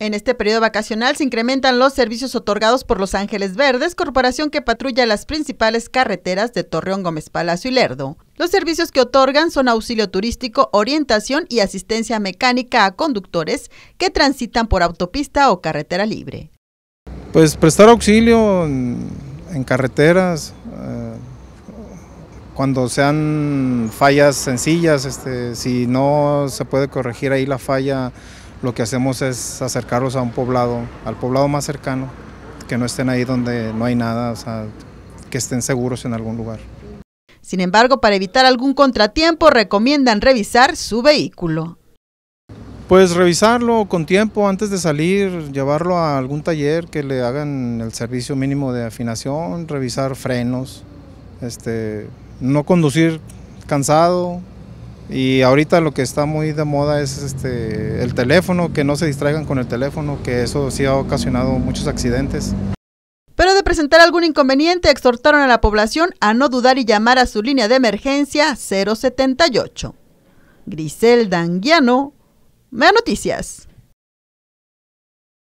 En este periodo vacacional se incrementan los servicios otorgados por Los Ángeles Verdes, corporación que patrulla las principales carreteras de Torreón Gómez Palacio y Lerdo. Los servicios que otorgan son auxilio turístico, orientación y asistencia mecánica a conductores que transitan por autopista o carretera libre. Pues prestar auxilio en, carreteras, eh, cuando sean fallas sencillas, este, si no se puede corregir ahí la falla lo que hacemos es acercarlos a un poblado, al poblado más cercano, que no estén ahí donde no hay nada, o sea, que estén seguros en algún lugar. Sin embargo, para evitar algún contratiempo, recomiendan revisar su vehículo. Pues revisarlo con tiempo antes de salir, llevarlo a algún taller que le hagan el servicio mínimo de afinación, revisar frenos, este, no conducir cansado, y ahorita lo que está muy de moda es este, el teléfono, que no se distraigan con el teléfono, que eso sí ha ocasionado muchos accidentes. Pero de presentar algún inconveniente, exhortaron a la población a no dudar y llamar a su línea de emergencia 078. Grisel Danguiano, Mea Noticias.